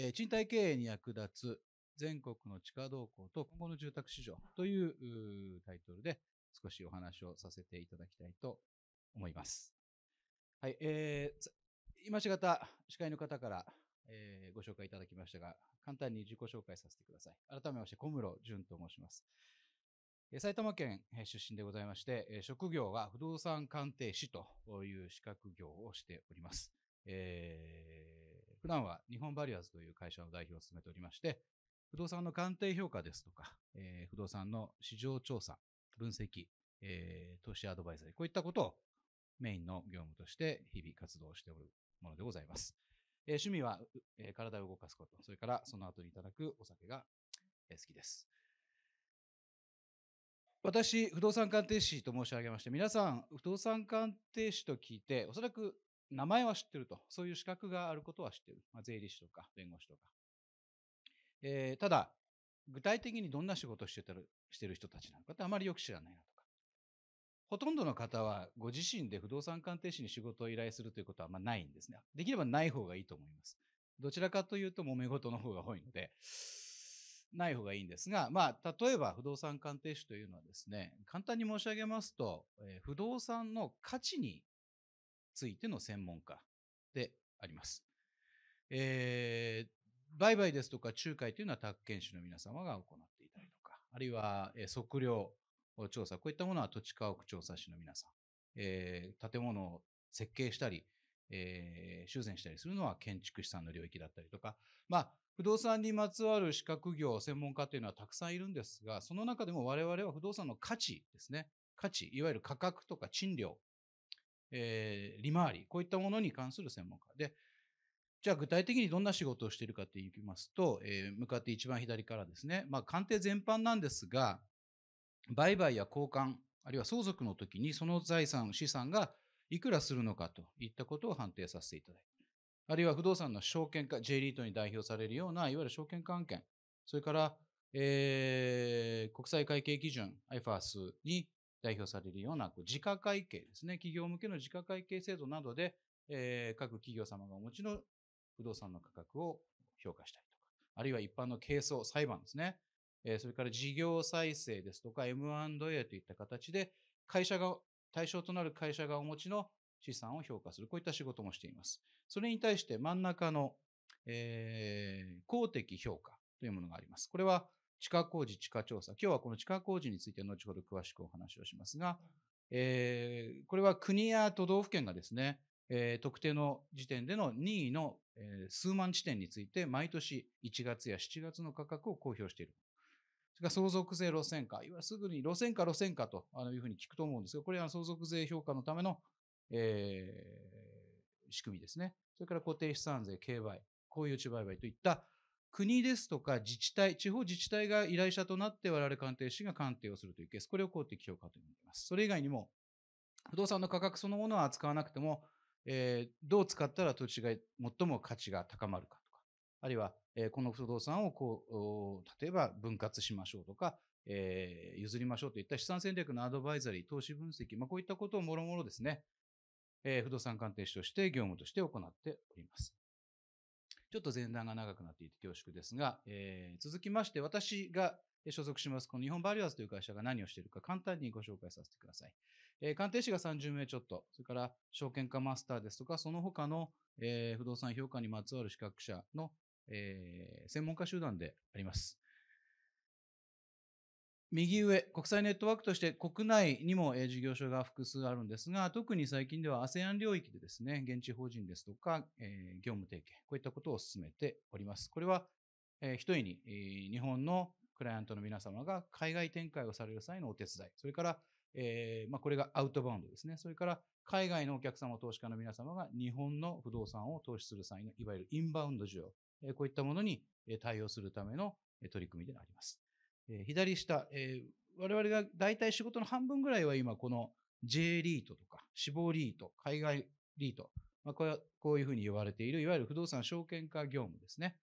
えー、賃貸経営に役立つ全国の地下動向と今後の住宅市場というタイトルで少しお話をさせていただきたいと思います。はい、えー、今しがた司会の方から、えー、ご紹介いただきましたが、簡単に自己紹介させてください。改めまして小室淳と申します。埼玉県出身でございまして、職業は不動産鑑定士という資格業をしております。えー普段は日本バリアーズという会社の代表を進めておりまして、不動産の鑑定評価ですとか、えー、不動産の市場調査、分析、えー、投資アドバイザー、こういったことをメインの業務として日々活動しておるものでございます。えー、趣味は、えー、体を動かすこと、それからその後にいただくお酒が、えー、好きです。私、不動産鑑定士と申し上げまして、皆さん、不動産鑑定士と聞いて、おそらく名前は知ってると。そういう資格があることは知ってる。まあ、税理士とか弁護士とか。えー、ただ、具体的にどんな仕事をしてたるしてる人たちなのかってあまりよく知らないなとか。ほとんどの方はご自身で不動産鑑定士に仕事を依頼するということはまあないんですね。できればない方がいいと思います。どちらかというと揉め事の方が多いので、ない方がいいんですが、まあ、例えば不動産鑑定士というのはですね、簡単に申し上げますと、えー、不動産の価値についての専門家であります。えー、売買ですとか仲介というのは宅建士の皆様が行っていたりとか、あるいは測量調査、こういったものは土地家屋調査士の皆さん、えー、建物を設計したり、えー、修繕したりするのは建築士さんの領域だったりとか、まあ、不動産にまつわる資格業、専門家というのはたくさんいるんですが、その中でも我々は不動産の価値ですね。価値、いわゆる価格とか賃料えー、利回り、こういったものに関する専門家で、じゃあ具体的にどんな仕事をしているかといいますと、えー、向かって一番左からですね、まあ、鑑定全般なんですが、売買や交換、あるいは相続の時にその財産、資産がいくらするのかといったことを判定させていただいて、あるいは不動産の証券化、J リートに代表されるような、いわゆる証券関係、それから、えー、国際会計基準 i f a s に代表されるような、こう、自家会計ですね。企業向けの自家会計制度などで、えー、各企業様がお持ちの不動産の価格を評価したりとか、あるいは一般の係争、裁判ですね。えー、それから事業再生ですとか M&A といった形で、会社が、対象となる会社がお持ちの資産を評価する、こういった仕事もしています。それに対して真ん中の、えー、公的評価というものがあります。これは、地下工事、地下調査。今日はこの地下工事について後ほど詳しくお話をしますが、えー、これは国や都道府県がですね、えー、特定の時点での任意の、えー、数万地点について毎年1月や7月の価格を公表している。それから相続税路線化。いわすぐに路線化路線化というふうに聞くと思うんですが、これは相続税評価のための、えー、仕組みですね。それから固定資産税、競売、公有地売買といった国ですとか自治体、地方自治体が依頼者となって我々鑑定士が鑑定をするというケース、これを公的評価と呼んでいます。それ以外にも、不動産の価格そのものは扱わなくても、えー、どう使ったら土地が最も価値が高まるかとか、あるいは、えー、この不動産をこう、例えば分割しましょうとか、えー、譲りましょうといった資産戦略のアドバイザリー、投資分析、まあ、こういったことをもろもろですね、えー、不動産鑑定士として業務として行っております。ちょっと前段が長くなっていて恐縮ですが、えー、続きまして私が所属します、この日本バリアーズという会社が何をしているか簡単にご紹介させてください。えー、鑑定士が30名ちょっと、それから証券化マスターですとか、その他の、えー、不動産評価にまつわる資格者の、えー、専門家集団であります。右上、国際ネットワークとして国内にも事業所が複数あるんですが、特に最近では ASEAN 領域でですね、現地法人ですとか、え業務提携、こういったことを進めております。これは、えー、一重に、日本のクライアントの皆様が海外展開をされる際のお手伝い、それから、えまこれがアウトバウンドですね、それから海外のお客様、投資家の皆様が日本の不動産を投資する際のいわゆるインバウンド需要、こういったものに対応するための取り組みであります。左下、え我々が大体仕事の半分ぐらいは今この J リートとか死亡リート、海外リート、まあ、これはこういうふうに言われている、いわゆる不動産証券化業務ですね。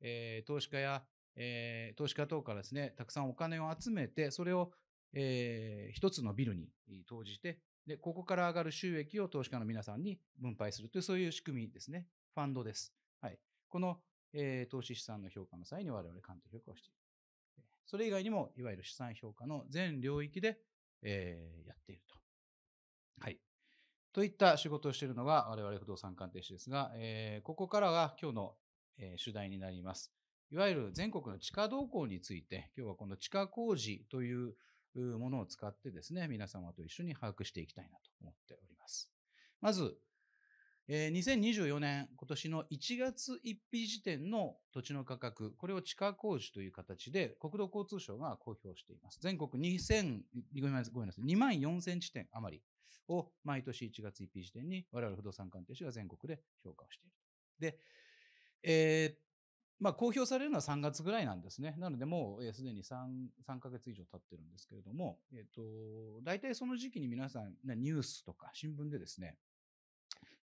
え投資家や、え投資家等からですね、たくさんお金を集めて、それを、えー、一つのビルに投じてで、ここから上がる収益を投資家の皆さんに分配するという、そういう仕組みですね。ファンドです。はい。この、え投資資産の評価の際に我々鑑定評価をしている。それ以外にも、いわゆる資産評価の全領域で、えー、やっていると。はい。といった仕事をしているのが我々不動産鑑定士ですが、えー、ここからが今日の、えー、主題になります。いわゆる全国の地下動向について、今日はこの地下工事というものを使ってですね、皆様と一緒に把握していきたいなと思っております。まず、2024年、今年の1月1日時点の土地の価格、これを地価工事という形で国土交通省が公表しています。全国2000、ごめんなさい、2万4000地点余りを毎年1月1日時点に我々不動産鑑定士が全国で評価をしている。で、えーまあ、公表されるのは3月ぐらいなんですね。なので、もうすで、に 3, 3ヶ月以上経ってるんですけれども、えーと、大体その時期に皆さん、ニュースとか新聞でですね、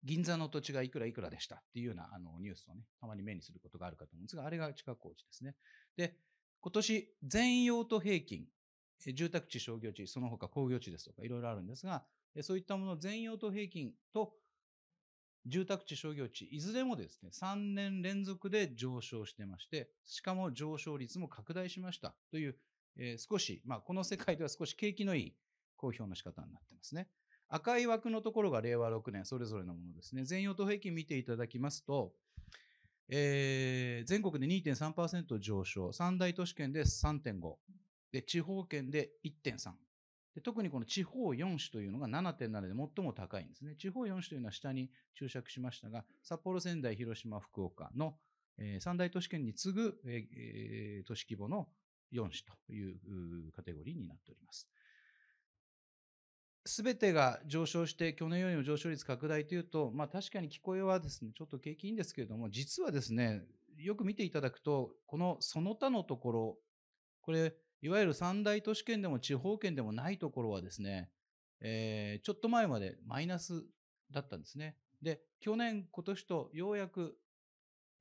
銀座の土地がいくらいくらでしたっていうようなあのニュースをね、たまに目にすることがあるかと思うんですが、あれが地価工事ですね。で、今年、全用途平均、住宅地、商業地、その他工業地ですとかいろいろあるんですが、そういったもの全用途平均と住宅地、商業地、いずれもですね、3年連続で上昇してまして、しかも上昇率も拡大しましたという、えー、少し、まあ、この世界では少し景気のいい公表の仕方になってますね。赤い枠のところが令和6年、それぞれのものですね。全用途平均見ていただきますと、えー、全国で2.3%上昇、三大都市圏で3.5、で地方圏で1.3で。特にこの地方4市というのが7.7で最も高いんですね。地方4市というのは下に注釈しましたが、札幌、仙台、広島、福岡の、えー、三大都市圏に次ぐ、えー、都市規模の4市というカテゴリーになっております。全てが上昇して、去年よりも上昇率拡大というと、まあ、確かに聞こえはですね、ちょっと景気いいんですけれども、実はですね、よく見ていただくと、このその他のところ、これ、いわゆる三大都市圏でも地方圏でもないところはですね、えー、ちょっと前までマイナスだったんですね。で、去年、今年とようやく、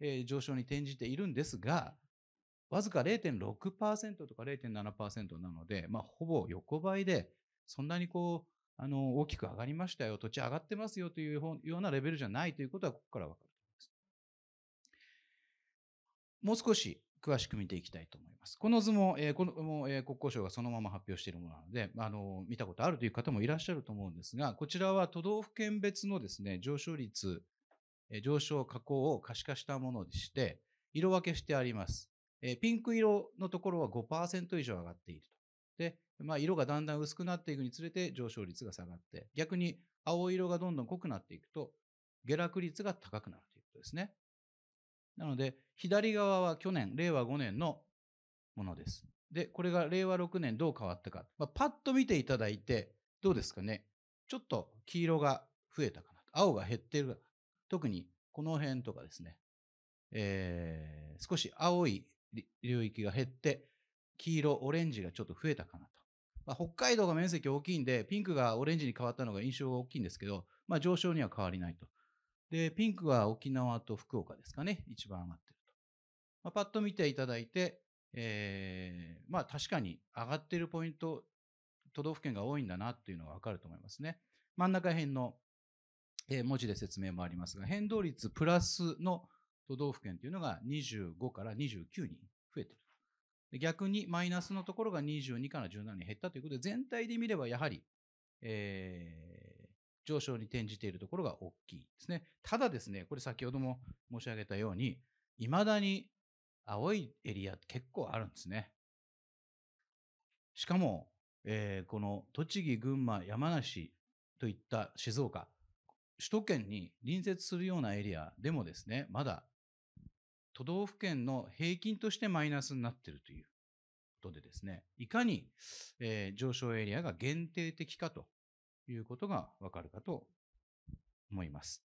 えー、上昇に転じているんですが、わずか0.6%とか0.7%なので、まあ、ほぼ横ばいで、そんなにこう、あの、大きく上がりましたよ、土地上がってますよというようなレベルじゃないということは、ここからわかると思います。もう少し詳しく見ていきたいと思います。この図も、えー、このも、えー、国交省がそのまま発表しているものなので、あの、見たことあるという方もいらっしゃると思うんですが、こちらは都道府県別のですね、上昇率、えー、上昇下降を可視化したものでして、色分けしてあります。えー、ピンク色のところは5%以上上がっていると。で、まあ、色がだんだん薄くなっていくにつれて上昇率が下がって、逆に青色がどんどん濃くなっていくと、下落率が高くなるということですね。なので、左側は去年、令和5年のものです。で、これが令和6年どう変わったか。まあ、パッと見ていただいて、どうですかね。ちょっと黄色が増えたかな。青が減ってる。特にこの辺とかですね。えー、少し青い領域が減って、黄色、オレンジがちょっと増えたかなと。まあ、北海道が面積大きいんで、ピンクがオレンジに変わったのが印象が大きいんですけど、まあ、上昇には変わりないと。で、ピンクは沖縄と福岡ですかね、一番上がってると。まあ、パッと見ていただいて、えー、まあ確かに上がっているポイント、都道府県が多いんだなっていうのがわかると思いますね。真ん中辺の、えー、文字で説明もありますが、変動率プラスの都道府県というのが25から29に増えている。逆にマイナスのところが22から17に減ったということで、全体で見ればやはり、えー、上昇に転じているところが大きいですね。ただですね、これ先ほども申し上げたように、いまだに青いエリア結構あるんですね。しかも、えー、この栃木、群馬、山梨といった静岡、首都圏に隣接するようなエリアでもですね、まだ都道府県の平均としてマイナスになっているということでですね、いかに、えー、上昇エリアが限定的かということがわかるかと思います。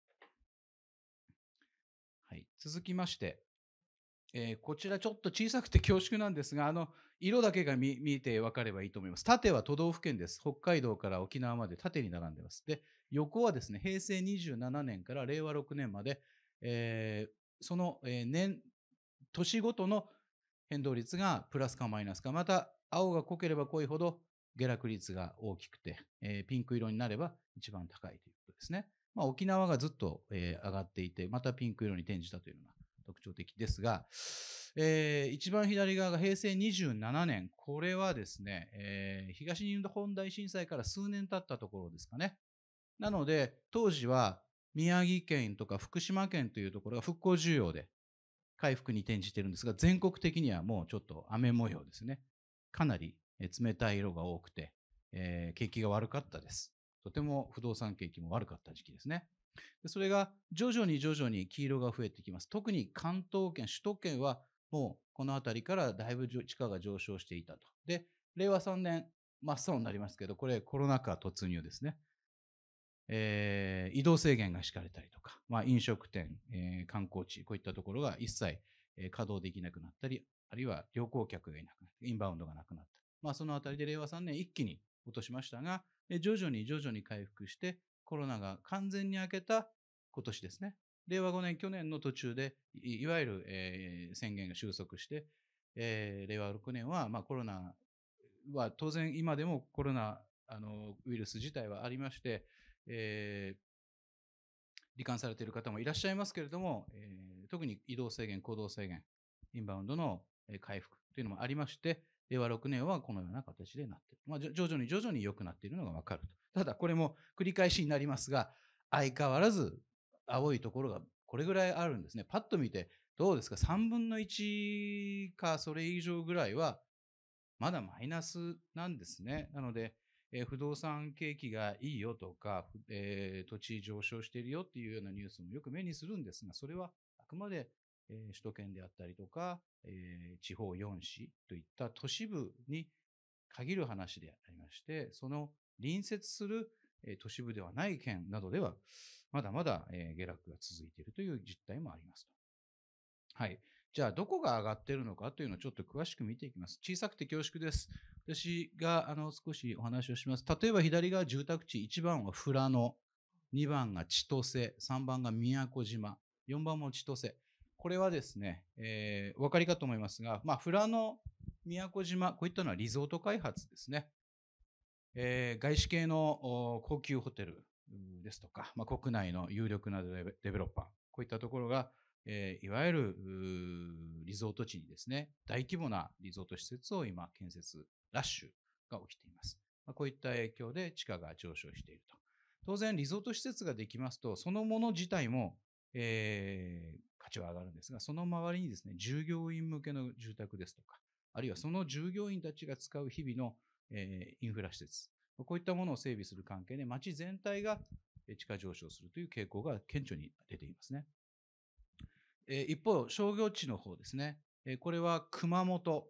はい、続きまして、えー、こちらちょっと小さくて恐縮なんですが、あの、色だけが見えて分かればいいと思います。縦は都道府県です。北海道から沖縄まで縦に並んでます。で、横はですね、平成27年から令和6年まで、えー、その、年、年ごとの変動率がプラスかマイナスか、また青が濃ければ濃いほど下落率が大きくて、えピンク色になれば一番高いということですね。まあ、沖縄がずっと、え上がっていて、またピンク色に転じたというのが特徴的ですが、えー、一番左側が平成27年、これはですね、えー、東日本大震災から数年経ったところですかね。なので、当時は宮城県とか福島県というところが復興需要で回復に転じてるんですが、全国的にはもうちょっと雨模様ですね。かなり冷たい色が多くて、えー、景気が悪かったです。とても不動産景気も悪かった時期ですね。それが徐々に徐々に黄色が増えてきます。特に関東圏、首都圏はもうこの辺りからだいぶ地価が上昇していたと。で、令和3年、真っ青になりますけど、これコロナ禍突入ですね。えー、移動制限が敷かれたりとか、まあ、飲食店、えー、観光地、こういったところが一切、えー、稼働できなくなったり、あるいは旅行客がいなくなった、インバウンドがなくなった。まあ、そのあたりで令和3年一気に落としましたが、徐々に徐々に回復して、コロナが完全に明けた今年ですね。令和5年、去年の途中で、いわゆる、えー、宣言が収束して、えー、令和6年は、まあ、コロナは当然今でもコロナあのウイルス自体はありまして、えー、罹患されている方もいらっしゃいますけれども、えー、特に移動制限、行動制限、インバウンドの回復というのもありまして、令和6年はこのような形でなっている。まあ、徐々に徐々に良くなっているのがわかると。ただ、これも繰り返しになりますが、相変わらず青いところがこれぐらいあるんですね。パッと見て、どうですか ?3 分の1かそれ以上ぐらいは、まだマイナスなんですね。なので、えー、不動産景気がいいよとか、えー、土地上昇しているよっていうようなニュースもよく目にするんですが、それはあくまで、えー、首都圏であったりとか、えー、地方4市といった都市部に限る話でありまして、その隣接する都市部ではない県などでは、まだまだ下落が続いているという実態もありますと。はい。じゃあ、どこが上がってるのかというのをちょっと詳しく見ていきます。小さくて恐縮です。私があの少しお話をします。例えば左側住宅地、1番は富良野、2番が千歳、3番が宮古島、4番も千歳。これはですね、えー、お分かりかと思いますが、まあ、富良野、宮古島、こういったのはリゾート開発ですね。えー、外資系の高級ホテルですとか、まあ、国内の有力なデベロッパー、こういったところがえー、いわゆるリゾート地にですね、大規模なリゾート施設を今建設ラッシュが起きています。まあ、こういった影響で地価が上昇していると。当然、リゾート施設ができますと、そのもの自体も、えー、価値は上がるんですが、その周りにですね、従業員向けの住宅ですとか、あるいはその従業員たちが使う日々の、えー、インフラ施設、こういったものを整備する関係で、街全体が地価上昇するという傾向が顕著に出ていますね。え一方、商業地の方ですね。えこれは熊本。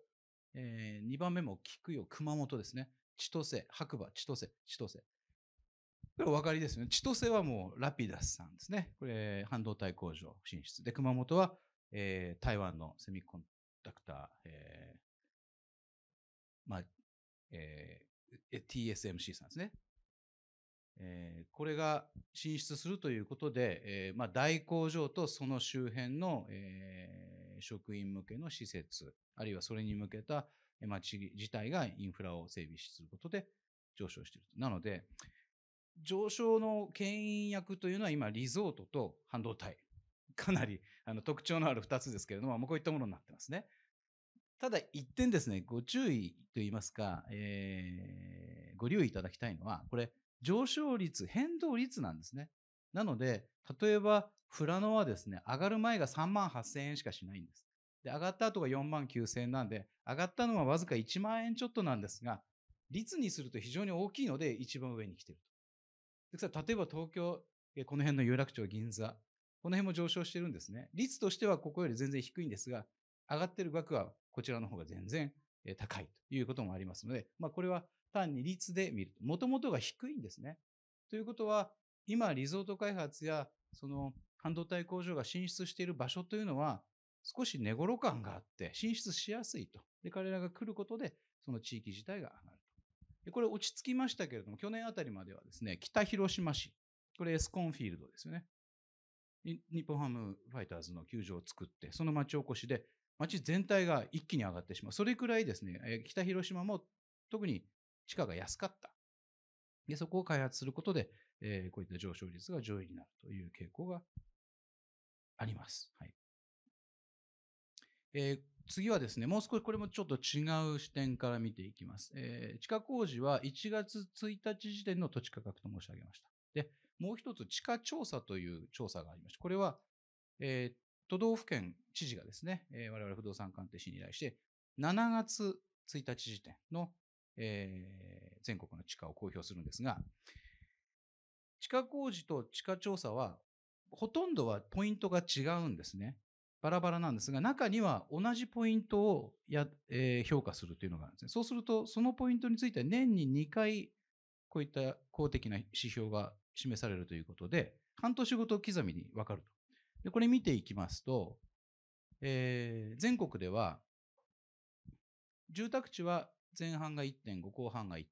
え2番目も聞くよ、熊本ですね。千歳、白馬、千歳、千歳。これお分かりですね。千歳はもうラピダスさんですね。これ、半導体工場進出。で、熊本は、えー、台湾のセミコンダクター、えー、まあ、えー、TSMC さんですね。えこれが進出するということで、えまあ、大工場とその周辺の、え職員向けの施設、あるいはそれに向けた町自体がインフラを整備することで上昇している。なので、上昇の牽引役というのは今、リゾートと半導体。かなりあの特徴のある2つですけれども、もうこういったものになってますね。ただ一点ですね、ご注意といいますか、えー、ご留意いただきたいのは、これ、上昇率、変動率なんですね。なので、例えば、フラノはですね、上がる前が3万8000円しかしないんです。で、上がった後が4万9000円なんで、上がったのはわずか1万円ちょっとなんですが、率にすると非常に大きいので、一番上に来てると。で例えば東京、この辺の有楽町、銀座、この辺も上昇してるんですね。率としてはここより全然低いんですが、上がってる額はこちらの方が全然高いということもありますので、まあ、これは単に率で見ると。もともとが低いんですね。ということは、今、リゾート開発や、その、半導体工場が進出している場所というのは、少し寝頃感があって、進出しやすいと。で、彼らが来ることで、その地域自体が上がると。で、これ落ち着きましたけれども、去年あたりまではですね、北広島市。これエスコンフィールドですよね。日本ハムファイターズの球場を作って、その町おこしで町全体が一気に上がってしまう。それくらいですね、北広島も特に地価が安かった。で、そこを開発することで、えー、こういった上昇率が上位になるという傾向があります。はい。えー、次はですね、もう少しこれもちょっと違う視点から見ていきます。えー、地下工事は1月1日時点の土地価格と申し上げました。で、もう一つ地価調査という調査がありました。これは、えー、都道府県知事がですね、えー、我々不動産鑑定士に対して、7月1日時点の、えー、全国の地価を公表するんですが、地価工事と地価調査は、ほとんどはポイントが違うんですね。バラバラなんですが、中には同じポイントをや、えー、評価するというのがあるんですね。そうすると、そのポイントについては年に2回、こういった公的な指標が示されるということで、半年ごと刻みに分かると。で、これ見ていきますと、えー、全国では、住宅地は前半が1.5、後半が1.5。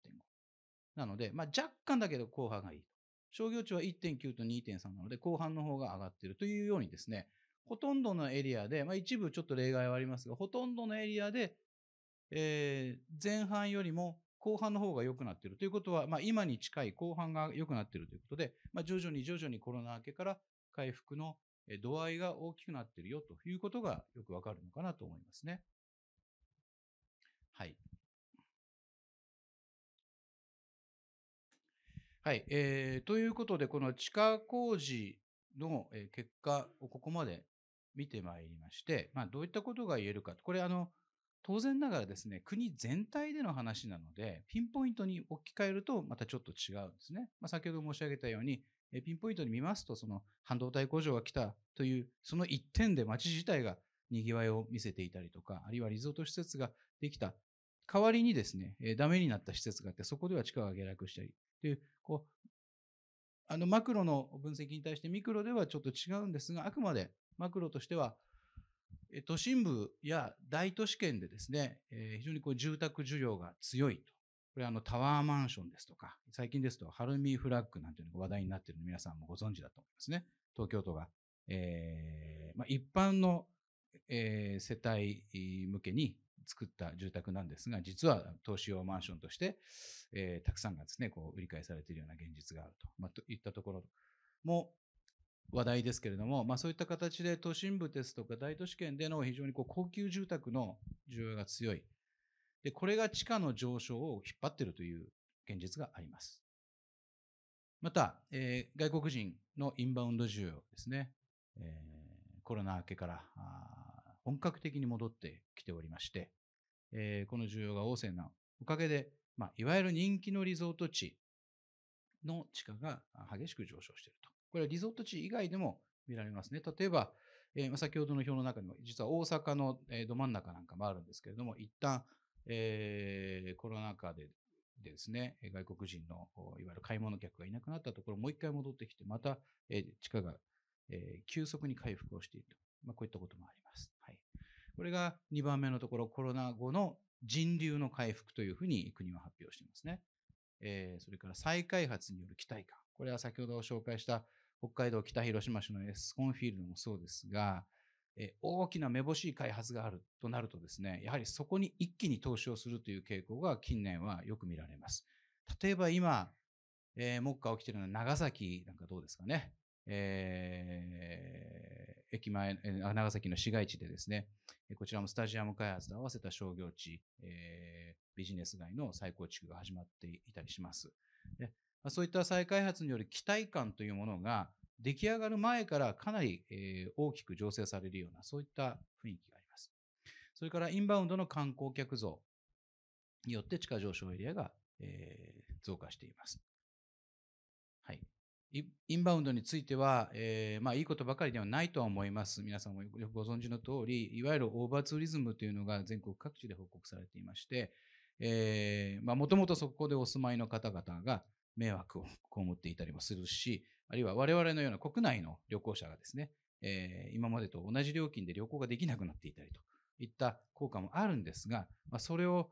なので、まあ、若干だけど後半がいいと。商業地は1.9と2.3なので、後半の方が上がっているというようにですね、ほとんどのエリアで、まあ、一部ちょっと例外はありますが、ほとんどのエリアで、えー、前半よりも後半の方が良くなっているということは、まあ、今に近い後半が良くなっているということで、まあ、徐々に徐々にコロナ明けから回復の度合いが大きくなってるよということがよくわかるのかなと思いますね。はい。はい、えー、ということで、この地下工事の結果をここまで見てまいりまして、まあ、どういったことが言えるか、これあの、当然ながらですね、国全体での話なので、ピンポイントに置き換えるとまたちょっと違うんですね。まあ、先ほど申し上げたように、ピンポイントに見ますと、その半導体工場が来たという、その一点で街自体が賑わいを見せていたりとか、あるいはリゾート施設ができた代わりにですね、ダメになった施設があって、そこでは地価が下落したりという、こう、あのマクロの分析に対してミクロではちょっと違うんですが、あくまでマクロとしては都心部や大都市圏でですね、え非常にこう住宅需要が強いと。これあのタワーマンションですとか、最近ですとハルミフラッグなんていうのが話題になっているの皆さんもご存知だと思いますね。東京都が、えー、まあ、一般の、えー、世帯向けに作った住宅なんですが、実は投資用マンションとして、えー、たくさんがですね、こう売り買いされているような現実があると、まあ、といったところも話題ですけれども、まあ、そういった形で都心部ですとか大都市圏での非常にこう高級住宅の需要が強い。で、これが地価の上昇を引っ張っているという現実があります。また、えー、外国人のインバウンド需要ですね、えー、コロナ明けからあ本格的に戻ってきておりまして、えー、この需要が旺盛なおかげで、まあ、いわゆる人気のリゾート地の地価が激しく上昇していると。これはリゾート地以外でも見られますね。例えば、えー、先ほどの表の中にも、実は大阪のど真ん中なんかもあるんですけれども、一旦、えー、コロナ禍ででですね、外国人のいわゆる買い物客がいなくなったところ、もう一回戻ってきて、また、えー、地価が、えー、急速に回復をしていると。まあ、こういったこともあります。はい。これが2番目のところ、コロナ後の人流の回復というふうに国は発表していますね。えー、それから再開発による期待感。これは先ほど紹介した北海道北広島市のエスコンフィールドもそうですが、え大きな目ぼしい開発があるとなるとですね、やはりそこに一気に投資をするという傾向が近年はよく見られます。例えば今、えー、目下起きているのは長崎なんかどうですかね。えー、駅前、長崎の市街地でですね、こちらもスタジアム開発と合わせた商業地、えー、ビジネス街の再構築が始まっていたりします。でそういった再開発による期待感というものが出来上がる前からかなり大きく醸成されるようなそういった雰囲気があります。それからインバウンドの観光客増によって地価上昇エリアが増加しています。はい、インバウンドについては、えー、まあ、いいことばかりではないとは思います。皆さんもよくご存知の通り、いわゆるオーバーツーリズムというのが全国各地で報告されていまして、もともとそこでお住まいの方々が迷惑を被っていたりもするし、あるいは我々のような国内の旅行者がですね、えー、今までと同じ料金で旅行ができなくなっていたりといった効果もあるんですが、まあ、それを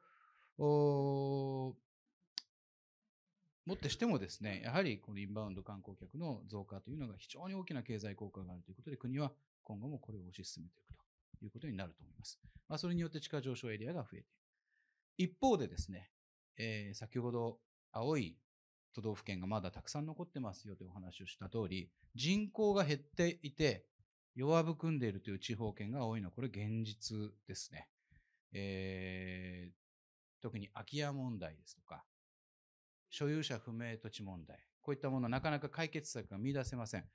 もってしてもですね、やはりこのインバウンド観光客の増加というのが非常に大きな経済効果があるということで、国は今後もこれを推し進めていくということになると思います。まあ、それによって地価上昇エリアが増えている。一方でですね、えー、先ほど青い都道府県がまだたくさん残ってますよというお話をした通り、人口が減っていて、弱含んでいるという地方圏が多いのは、これ現実ですね。えー、特に空き家問題ですとか、所有者不明土地問題、こういったもの、なかなか解決策が見出せません。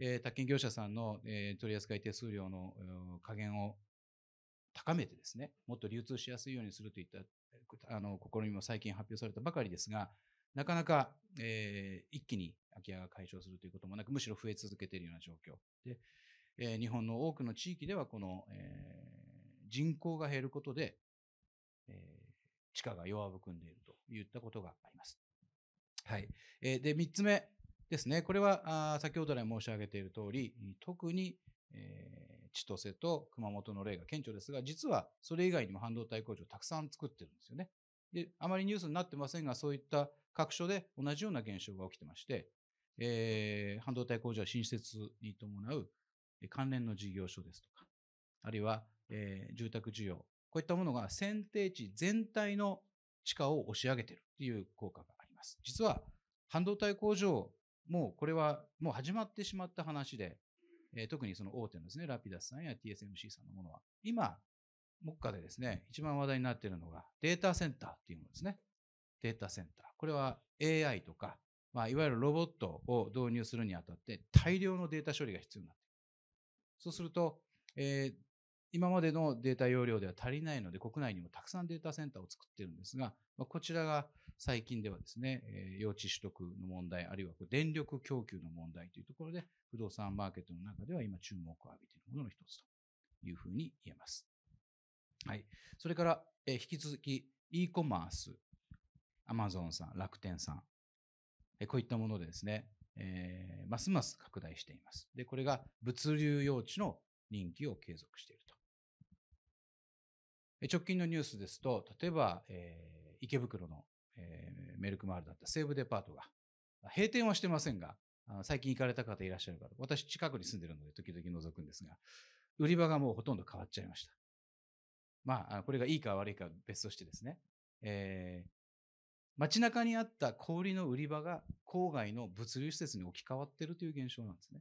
えー、宅建業者さんの、えー、取扱手数料の加減を高めてですね、もっと流通しやすいようにするといったあの試みも最近発表されたばかりですが、なかなか、えー、一気に空き家が解消するということもなく、むしろ増え続けているような状況で、えー、日本の多くの地域では、この、えー、人口が減ることで、えー、地価が弱含んでいるといったことがあります。はい。えー、で、3つ目ですね。これは、あ先ほど来申し上げている通り、特に、えー、千歳と熊本の例が顕著ですが、実はそれ以外にも半導体工場をたくさん作ってるんですよね。で、あまりニュースになってませんが、そういった各所で同じような現象が起きてまして、えー、半導体工場新設に伴う関連の事業所ですとか、あるいは、えー、住宅需要、こういったものが選定地全体の地価を押し上げているという効果があります。実は、半導体工場、もうこれはもう始まってしまった話で、えー、特にその大手のですね、ラピダスさんや TSMC さんのものは、今、目下でですね、一番話題になっているのがデータセンターっていうものですね。データセンター。これは AI とか、まあ、いわゆるロボットを導入するにあたって大量のデータ処理が必要になっている。そうすると、えー、今までのデータ容量では足りないので国内にもたくさんデータセンターを作っているんですが、まあ、こちらが最近ではですね、えー、用地取得の問題、あるいは電力供給の問題というところで、不動産マーケットの中では今注目を浴びているものの一つというふうに言えます。はい。それから、えー、引き続き、e コマース、アマゾンさん、楽天さん、えー、こういったものでですね、えー、ますます拡大しています。で、これが物流用地の人気を継続していると。直近のニュースですと、例えば、えー、池袋の、えー、メルクマールだった西武デパートが、閉店はしてませんが、最近行かれた方いらっしゃる方、私近くに住んでるので時々覗くんですが、売り場がもうほとんど変わっちゃいました。まあ、これがいいか悪いか別としてですね、えー、街中にあった氷の売り場が郊外の物流施設に置き換わっているという現象なんですね。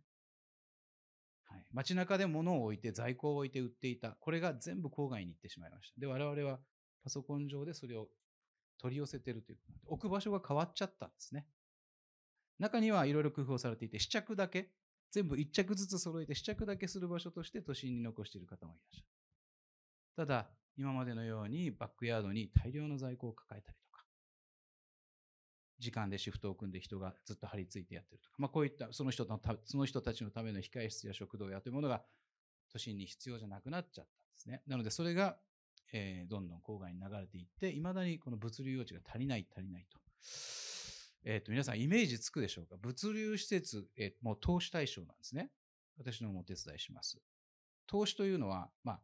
はい、街中で物を置いて在庫を置いて売っていた。これが全部郊外に行ってしまいました。で、我々はパソコン上でそれを取り寄せているということ置く場所が変わっちゃったんですね。中にはいろいろ工夫をされていて、試着だけ、全部1着ずつ揃えて試着だけする場所として都心に残している方もいらっしゃる。ただ、今までのようにバックヤードに大量の在庫を抱えたりとか、時間でシフトを組んで人がずっと張り付いてやってるとか、まあ、こういったその人のその人たちのための控え室や食堂やというものが都心に必要じゃなくなっちゃったんですね。なので、それが、えどんどん郊外に流れていって、いまだにこの物流用地が足りない、足りないと。えっ、と、皆さんイメージつくでしょうか物流施設、えもう投資対象なんですね。私のもお手伝いします。投資というのは、まあ、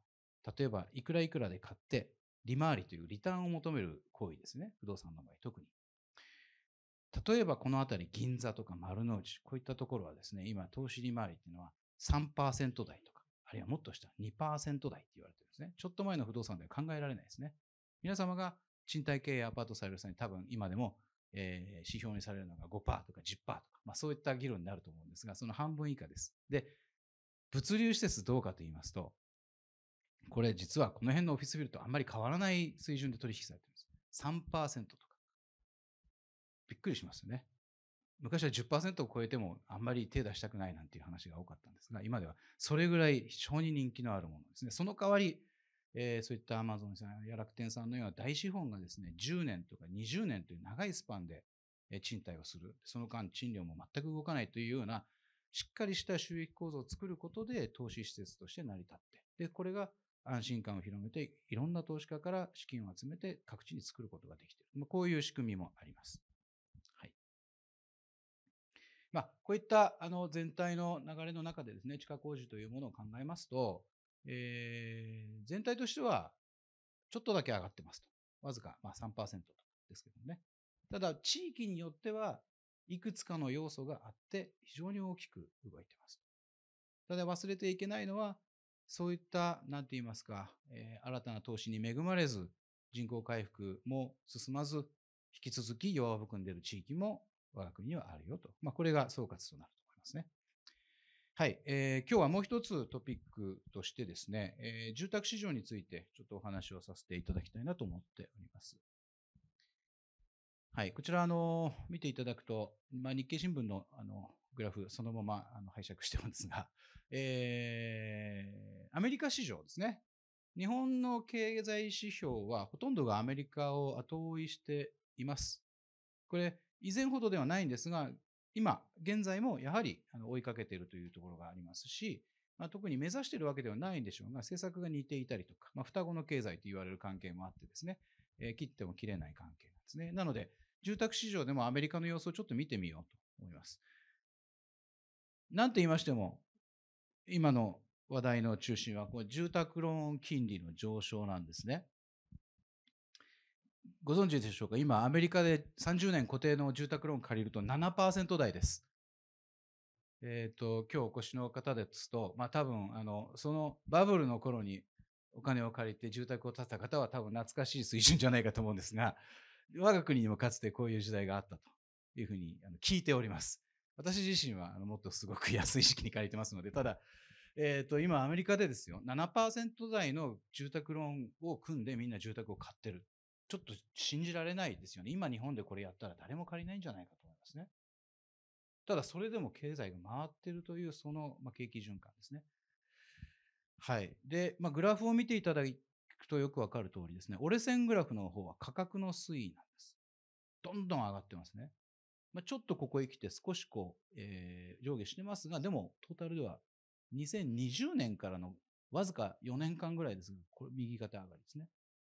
例えば、いくらいくらで買って、利回りというリターンを求める行為ですね。不動産の場合、特に。例えば、この辺り、銀座とか丸の内、こういったところはですね、今、投資利回りっていうのは3%台とか、あるいはもっとした2%台って言われてるんですね。ちょっと前の不動産では考えられないですね。皆様が賃貸経営アパートされる際に多分今でも、えー、指標にされるのが5%とか10%とか、まあ、そういった議論になると思うんですが、その半分以下です。で、物流施設どうかと言いますと、これ実はこの辺のオフィスビルとあんまり変わらない水準で取引されています。3%とか。びっくりしますよね。昔は10%を超えてもあんまり手出したくないなんていう話が多かったんですが、今ではそれぐらい非常に人気のあるものですね。その代わり、えー、そういったアマゾンさんや楽天さんのような大資本がですね、10年とか20年という長いスパンで賃貸をする。その間賃料も全く動かないというような、しっかりした収益構造を作ることで投資施設として成り立って。で、これが安心感を広めて、いろんな投資家から資金を集めて各地に作ることができている。まあ、こういう仕組みもあります。はい。まあ、こういったあの全体の流れの中でですね、地下工事というものを考えますと、えー、全体としてはちょっとだけ上がってますと。わずか、まあ、3%ですけどね。ただ、地域によってはいくつかの要素があって非常に大きく動いてます。ただ忘れていけないのはそういった、なんて言いますか、えー、新たな投資に恵まれず、人口回復も進まず、引き続き弱含んでいる地域も我が国にはあるよと。まあ、これが総括となると思いますね。はい、えー、今日はもう一つトピックとしてですね、えー、住宅市場についてちょっとお話をさせていただきたいなと思っております。はい、こちらあの見ていただくと、まあ、日経新聞のあのグラフ、そのままあの拝借してますが、えー、アメリカ市場ですね。日本の経済指標はほとんどがアメリカを後追いしています。これ、以前ほどではないんですが、今、現在もやはり追いかけているというところがありますし、まあ、特に目指しているわけではないんでしょうが、政策が似ていたりとか、まあ、双子の経済と言われる関係もあってですね、えー、切っても切れない関係なんですね。なので、住宅市場でもアメリカの様子をちょっと見てみようと思います。何と言いましても、今の話題の中心は、こ住宅ローン金利の上昇なんですね。ご存知でしょうか今、アメリカで30年固定の住宅ローン借りると7%台です。えっ、ー、と、今日お越しの方ですと、まあ多分、あの、そのバブルの頃にお金を借りて住宅を建てた方は多分懐かしい水準じゃないかと思うんですが、我が国にもかつてこういう時代があったというふうに聞いております。私自身はあのもっとすごく 安い時期に借りてますので、ただ、えー、と、今アメリカでですよ、7%台の住宅ローンを組んでみんな住宅を買ってる。ちょっと信じられないですよね。今日本でこれやったら誰も借りないんじゃないかと思いますね。ただそれでも経済が回ってるというその、まあ、景気循環ですね。はい。で、まあ、グラフを見ていただくとよくわかる通りですね。折れ線グラフの方は価格の推移なんです。どんどん上がってますね。まあ、ちょっとここへ来て少しこう、えー、上下してますが、でもトータルでは2020年からのわずか4年間ぐらいですが、これ右肩上がりですね。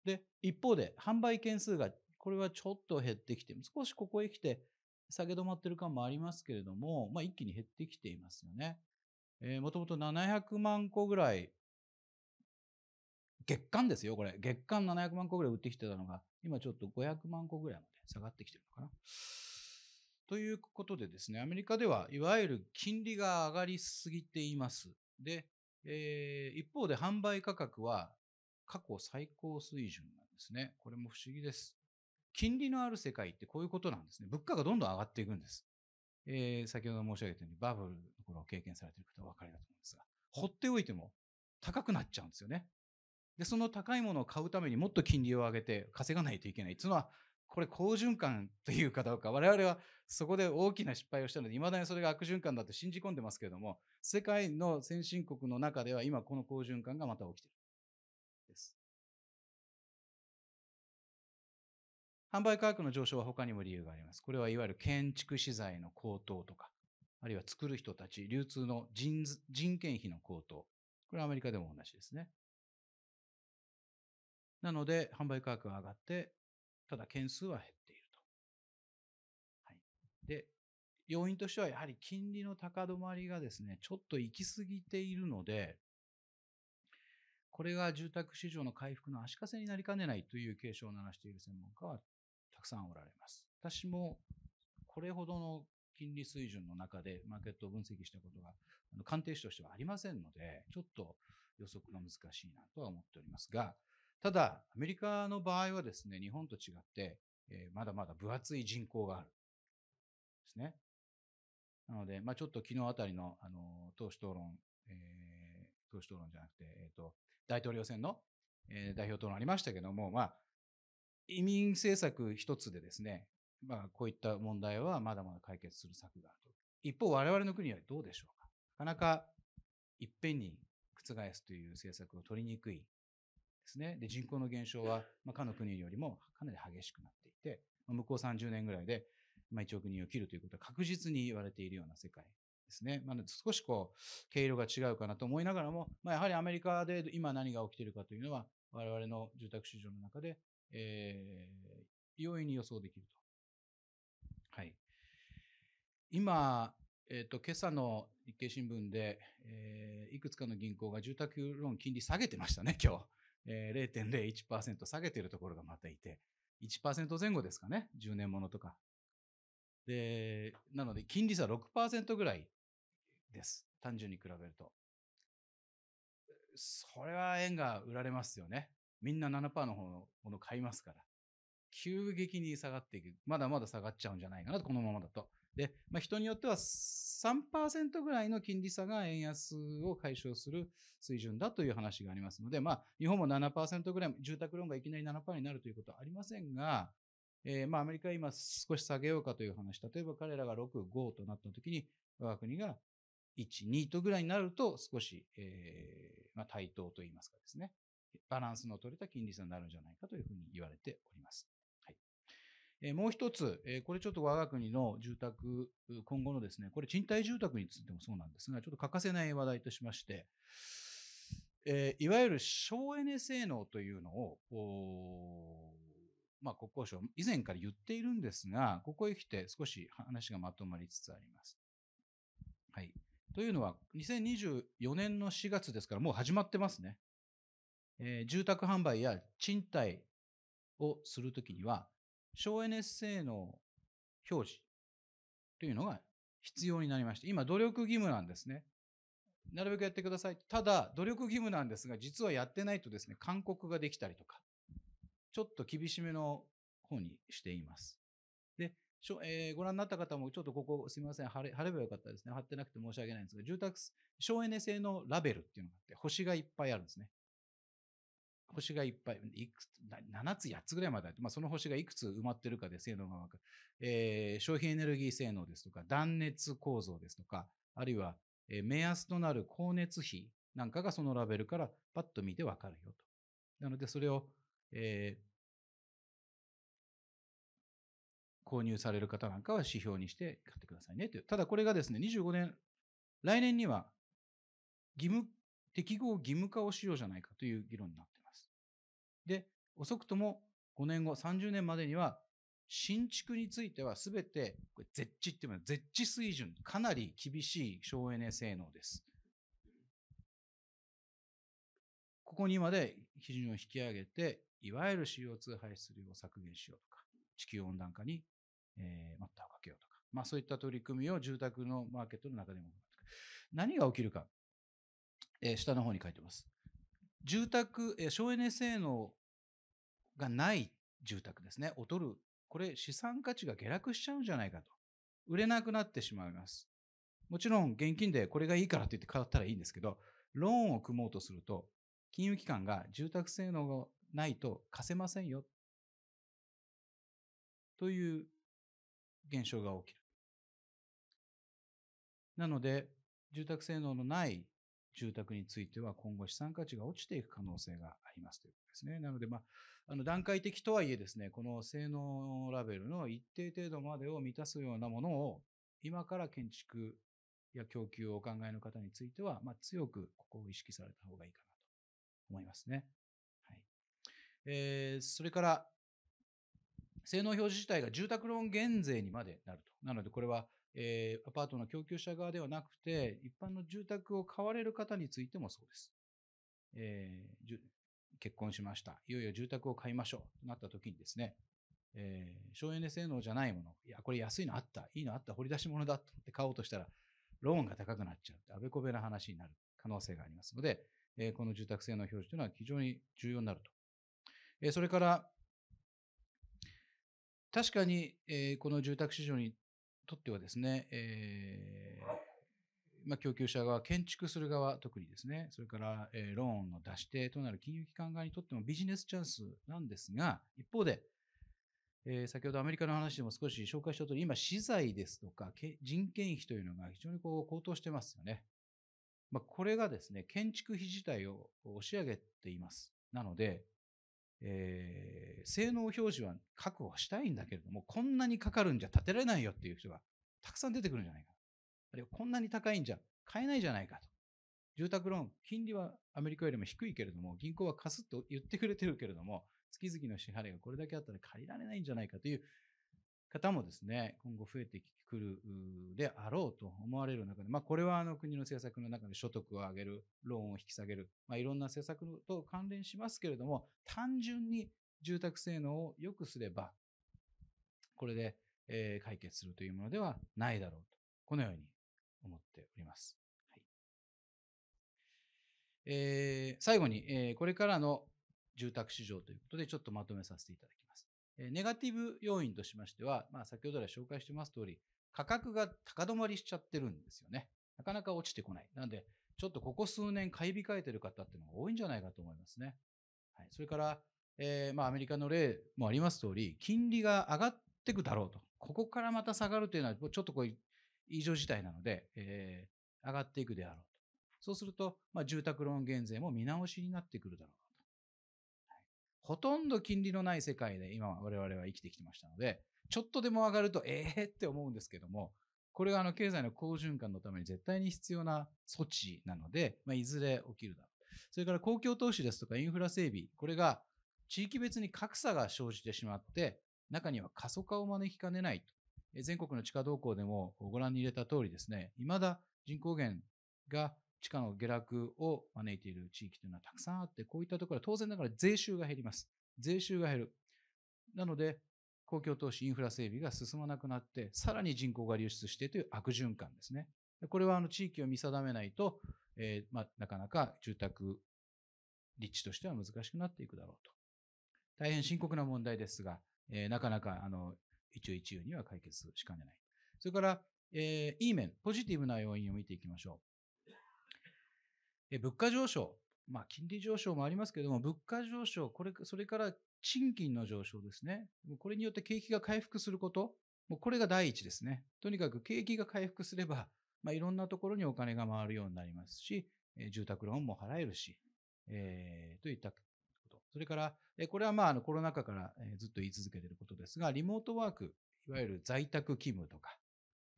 で、一方で販売件数が、これはちょっと減ってきて、少しここへ来て下げ止まってる感もありますけれども、まあ、一気に減ってきていますよね。えー、もともと700万個ぐらい、月間ですよ、これ。月間700万個ぐらい売ってきてたのが、今ちょっと500万個ぐらいまで下がってきてるのかな。ということでですね、アメリカではいわゆる金利が上がりすぎています。で、えー、一方で販売価格は過去最高水準なんですね。これも不思議です。金利のある世界ってこういうことなんですね。物価がどんどん上がっていくんです。えー、先ほど申し上げたようにバブルの頃を経験されている方はお分かりだと思うんですが、放っておいても高くなっちゃうんですよね。で、その高いものを買うためにもっと金利を上げて稼がないといけないってうのは、これ好循環というかどうか、我々はそこで大きな失敗をしたので、いまだにそれが悪循環だと信じ込んでますけれども、世界の先進国の中では今この好循環がまた起きている。です。販売価格の上昇は他にも理由があります。これはいわゆる建築資材の高騰とか、あるいは作る人たち、流通の人人件費の高騰。これはアメリカでも同じですね。なので、販売価格が上がって、ただ件数は減っていると。はい、で、要因としてはやはり金利の高止まりがですね、ちょっと行き過ぎているので、これが住宅市場の回復の足かせになりかねないという警鐘を鳴らしている専門家はたくさんおられます。私もこれほどの金利水準の中でマーケットを分析したことが鑑定士としてはありませんので、ちょっと予測が難しいなとは思っておりますが、ただ、アメリカの場合はですね、日本と違って、えー、まだまだ分厚い人口がある。ですね。なので、まあ、ちょっと昨日あたりの、あの、党首討論、えー、党首討論じゃなくて、えっ、ー、と、大統領選の、えー、代表討論ありましたけども、まあ、移民政策一つでですね、まあ、こういった問題はまだまだ解決する策があると。一方、我々の国はどうでしょうか。なかなか、いっぺんに覆すという政策を取りにくいですね。で、人口の減少は、まあ、かの国よりもかなり激しくなっていて、まあ、向こう30年ぐらいで、まあ、1億人を切るということは確実に言われているような世界ですね。まあ、少しこう、経路が違うかなと思いながらも、まあ、やはりアメリカで今何が起きているかというのは、我々の住宅市場の中で、えー、容易に予想できると。はい。今、えっ、ー、と、今朝の日経新聞で、えー、いくつかの銀行が住宅ローン金利下げてましたね、今日。えー、0.01%下げてるところがまたいて、1%前後ですかね、10年ものとか。で、なので金利差6%ぐらいです。単純に比べると。それは円が売られますよね。みんな7%の方のもの買いますから。急激に下がっていく。まだまだ下がっちゃうんじゃないかなと、このままだと。で、まあ、人によっては3%ぐらいの金利差が円安を解消する水準だという話がありますので、まあ、日本も7%ぐらい、住宅ローンがいきなり7%になるということはありませんが、えー、まあ、アメリカは今少し下げようかという話、例えば彼らが6、5となった時に、我が国が1、2とぐらいになると少し、えー、まあ、対等といいますかですね、バランスの取れた金利差になるんじゃないかというふうに言われております。えもう一つ、えこれちょっと我が国の住宅、今後のですね、これ賃貸住宅についてもそうなんですが、ちょっと欠かせない話題としまして、えいわゆる省エネ性能というのを、まあ、国交省、以前から言っているんですが、ここへ来て少し話がまとまりつつあります。はい。というのは、2024年の4月ですから、もう始まってますね。えー、住宅販売や賃貸をするときには、省エネ性能表示というのが必要になりまして、今努力義務なんですね。なるべくやってください。ただ、努力義務なんですが、実はやってないとですね、勧告ができたりとか、ちょっと厳しめの方にしています。で、えー、ご覧になった方も、ちょっとここ、すみません、貼れ貼ればよかったですね。貼ってなくて申し訳ないんですが、住宅、省エネ性のラベルっていうのがあって、星がいっぱいあるんですね。星がいっぱい、いくつ、7つ、8つぐらいまであって、まあ、その星がいくつ埋まってるかで性能がわかる。えー、消費エネルギー性能ですとか、断熱構造ですとか、あるいは、え目安となる光熱費なんかがそのラベルからパッと見てわかるよと。なので、それを、えー、購入される方なんかは指標にして買ってくださいねという。ただこれがですね、25年、来年には義務、適合義務化をしようじゃないかという議論になってで、遅くとも5年後、30年までには、新築についてはすべて、これ、絶地って言絶地水準、かなり厳しい省エネ性能です。ここにまで基準を引き上げて、いわゆる CO2 排出量を削減しようとか、地球温暖化に、えー、待ったをかけようとか、まあそういった取り組みを住宅のマーケットの中でも行ってく何が起きるか、えー、下の方に書いてます。住宅、えー、省エネ性能がない住宅ですね、劣る。これ資産価値が下落しちゃうんじゃないかと。売れなくなってしまいます。もちろん現金でこれがいいからって言って買ったらいいんですけど、ローンを組もうとすると、金融機関が住宅性能がないと貸せませんよ。という現象が起きる。なので、住宅性能のない住宅については今後資産価値が落ちていく可能性がありますということですね。なので、まあ、あの段階的とはいえですね、この性能ラベルの一定程度までを満たすようなものを今から建築や供給をお考えの方については、まあ、強くここを意識された方がいいかなと思いますね。はいえー、それから、性能表示自体が住宅ローン減税にまでなると。なので、これはえー、アパートの供給者側ではなくて、一般の住宅を買われる方についてもそうです。えー、結婚しました。いよいよ住宅を買いましょう。となった時にですね、えー、省エネ性能じゃないもの、いや、これ安いのあった、いいのあった、掘り出し物だと思って買おうとしたら、ローンが高くなっちゃう、あべこべな話になる可能性がありますので、えー、この住宅性能表示というのは非常に重要になると。えー、それから、確かに、えー、この住宅市場にとってはですね、えー、まあ、供給者側、建築する側、特にですね、それから、えー、ローンの出し手となる金融機関側にとってもビジネスチャンスなんですが、一方で、えー、先ほどアメリカの話でも少し紹介した通り、今、資材ですとか人件費というのが非常にこう高騰してますよね。まあ、これがですね、建築費自体を押し上げています。なので、えー、性能表示は確保したいんだけれども、こんなにかかるんじゃ建てられないよっていう人がたくさん出てくるんじゃないか。あるいはこんなに高いんじゃ買えないじゃないかと。住宅ローン、金利はアメリカよりも低いけれども、銀行は貸すと言ってくれてるけれども、月々の支払いがこれだけあったら借りられないんじゃないかという方もですね、今後増えて来るであろうと思われる中で、まあ、これはあの国の政策の中で所得を上げる、ローンを引き下げる、まあ、いろんな政策と関連しますけれども、単純に住宅性能を良くすれば、これで、え解決するというものではないだろうと、このように思っております。はいえー、最後に、えこれからの住宅市場ということで、ちょっとまとめさせていただきます。ネガティブ要因としましては、まあ、先ほどから紹介してます通り、価格が高止まりしちゃってるんですよね。なかなか落ちてこない。なんで、ちょっとここ数年買い控えてる方っていうのが多いんじゃないかと思いますね。はい。それから、えー、まあアメリカの例もあります通り、金利が上がっていくだろうと。ここからまた下がるというのは、ちょっとこう、異常事態なので、えー、上がっていくであろうと。そうすると、まあ、住宅ローン減税も見直しになってくるだろうと、はい。ほとんど金利のない世界で今我々は生きてきてましたので、ちょっとでも上がると、ええー、って思うんですけども、これがあの経済の好循環のために絶対に必要な措置なので、まあ、いずれ起きるだろう。それから公共投資ですとかインフラ整備、これが地域別に格差が生じてしまって、中には過疎化を招きかねないと。全国の地価動向でもご覧に入れた通りですね、未だ人口減が地価の下落を招いている地域というのはたくさんあって、こういったところは当然ながら税収が減ります。税収が減る。なので、公共投資、インフラ整備が進まなくなって、さらに人口が流出してという悪循環ですね。これはあの地域を見定めないと、えー、まあ、なかなか住宅立地としては難しくなっていくだろうと。大変深刻な問題ですが、えー、なかなかあの一応一応には解決しかねない。それから、えー、いい面、ポジティブな要因を見ていきましょう。えー、物価上昇。まあ、金利上昇もありますけれども、物価上昇、これ、それから賃金の上昇ですね。これによって景気が回復すること、もうこれが第一ですね。とにかく景気が回復すれば、まあ、いろんなところにお金が回るようになりますし、え住宅ローンも払えるし、えー、といったこと。それから、えこれはまあ、あの、コロナ禍からずっと言い続けていることですが、リモートワーク、いわゆる在宅勤務とか、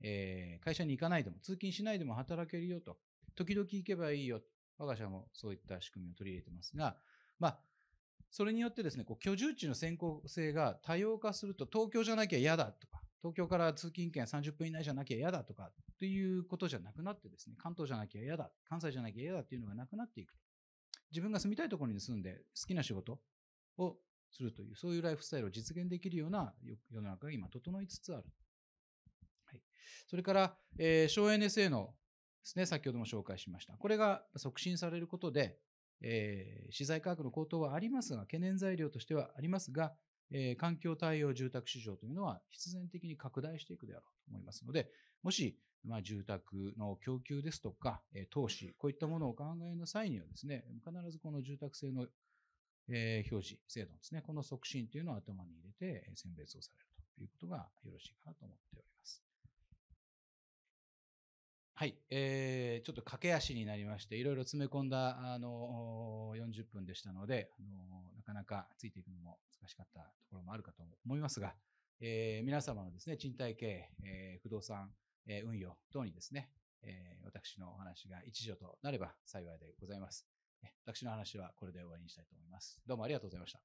えー、会社に行かないでも、通勤しないでも働けるよと、時々行けばいいよ、我が社もそういった仕組みを取り入れてますが、まあ、それによってですね、こう居住地の先行性が多様化すると、東京じゃなきゃ嫌だとか、東京から通勤圏30分以内じゃなきゃ嫌だとか、ということじゃなくなってですね、関東じゃなきゃ嫌だ、関西じゃなきゃ嫌だっていうのがなくなっていくと。自分が住みたいところに住んで、好きな仕事をするという、そういうライフスタイルを実現できるような世の中が今整いつつある。はい。それから、えー、省エネ性のですね、先ほども紹介しました。これが促進されることで、えー、資材価格の高騰はありますが、懸念材料としてはありますが、えー、環境対応住宅市場というのは必然的に拡大していくであろうと思いますので、もし、まあ、住宅の供給ですとか、えー、投資、こういったものをお考えの際にはですね、必ずこの住宅性の、えー、表示、制度ですね、この促進というのを頭に入れて選別をされるということがよろしいかなと思っております。はい、えー、ちょっと駆け足になりまして、いろいろ詰め込んだ、あの、40分でしたので、あの、なかなかついていくのも難しかったところもあるかと思いますが、えー、皆様のですね、賃貸経営、えー、不動産、えー、運用等にですね、えー、私のお話が一助となれば幸いでございます。私の話はこれで終わりにしたいと思います。どうもありがとうございました。